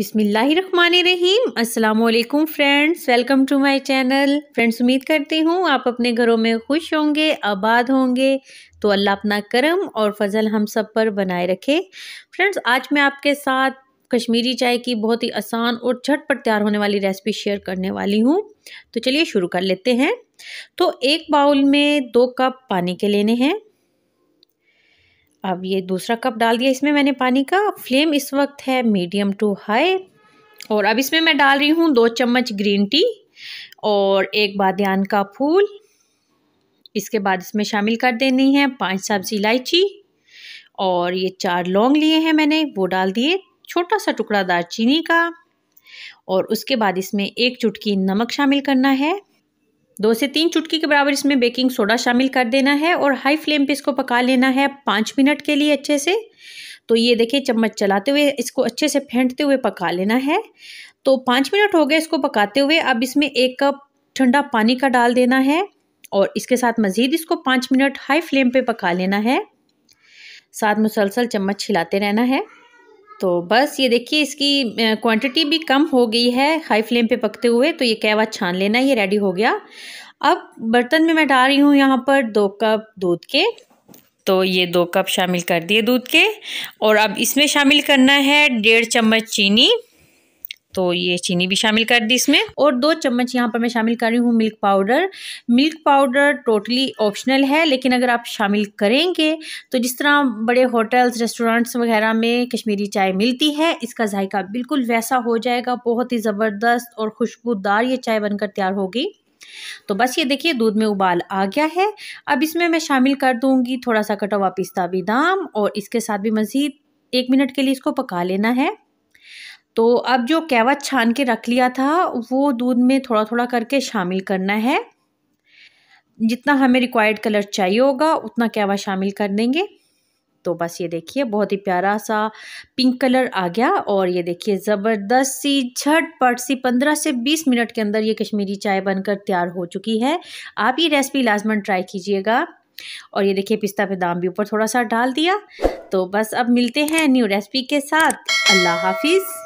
बिसमीम असलकुम friends welcome to my channel friends उम्मीद करती हूँ आप अपने घरों में खुश होंगे आबाद होंगे तो अल्लाह अपना करम और फजल हम सब पर बनाए रखे फ्रेंड्स आज मैं आपके साथ कश्मीरी चाय की बहुत ही आसान और झटपट तैयार होने वाली रेसिपी शेयर करने वाली हूँ तो चलिए शुरू कर लेते हैं तो एक बाउल में दो कप पानी के लेने हैं अब ये दूसरा कप डाल दिया इसमें मैंने पानी का फ्लेम इस वक्त है मीडियम टू हाई और अब इसमें मैं डाल रही हूँ दो चम्मच ग्रीन टी और एक बादन का फूल इसके बाद इसमें शामिल कर देनी है पांच सब्जी इलायची और ये चार लौंग लिए हैं मैंने वो डाल दिए छोटा सा टुकड़ा दार चीनी का और उसके बाद इसमें एक चुटकी नमक शामिल करना है दो से तीन चुटकी के बराबर इसमें बेकिंग सोडा शामिल कर देना है और हाई फ्लेम पे इसको पका लेना है पाँच मिनट के लिए अच्छे से तो ये देखिए चम्मच चलाते हुए इसको अच्छे से फेंटते हुए पका लेना है तो पाँच मिनट हो गए इसको पकाते हुए अब इसमें एक कप ठंडा पानी का डाल देना है और इसके साथ मज़ीद इसको पाँच मिनट हाई फ्लेम पर पका लेना है साथ मुसलसल चम्मच छिलाते रहना है तो बस ये देखिए इसकी क्वांटिटी भी कम हो गई है हाई फ्लेम पे पकते हुए तो ये कहवा छान लेना ये रेडी हो गया अब बर्तन में मैं डाल रही हूँ यहाँ पर दो कप दूध के तो ये दो कप शामिल कर दिए दूध के और अब इसमें शामिल करना है डेढ़ चम्मच चीनी तो ये चीनी भी शामिल कर दी इसमें और दो चम्मच यहाँ पर मैं शामिल कर रही हूँ milk powder milk powder totally optional है लेकिन अगर आप शामिल करेंगे तो जिस तरह बड़े होटल्स रेस्टोरेंट्स वगैरह में कश्मीरी चाय मिलती है इसका जायका बिल्कुल वैसा हो जाएगा बहुत ही ज़बरदस्त और खुशबूदार ये चाय बनकर तैयार होगी तो बस ये देखिए दूध में उबाल आ गया है अब इसमें मैं शामिल कर दूंगी थोड़ा सा कटा हुआ पिस्ता बादाम और इसके साथ भी मज़ीद एक मिनट के लिए इसको पका लेना है तो अब जो कहवा छान के रख लिया था वो दूध में थोड़ा थोड़ा करके शामिल करना है जितना हमें रिक्वायर्ड कलर चाहिए होगा उतना कहवा शामिल कर देंगे तो बस ये देखिए बहुत ही प्यारा सा पिंक कलर आ गया और ये देखिए ज़बरदस्त सी झटपट सी पंद्रह से बीस मिनट के अंदर ये कश्मीरी चाय बनकर तैयार हो चुकी है आप ये रेसिपी लाजमन ट्राई कीजिएगा और ये देखिए पिस्ता बदाम भी ऊपर थोड़ा सा डाल दिया तो बस अब मिलते हैं न्यू रेसिपी के साथ अल्लाह हाफिज़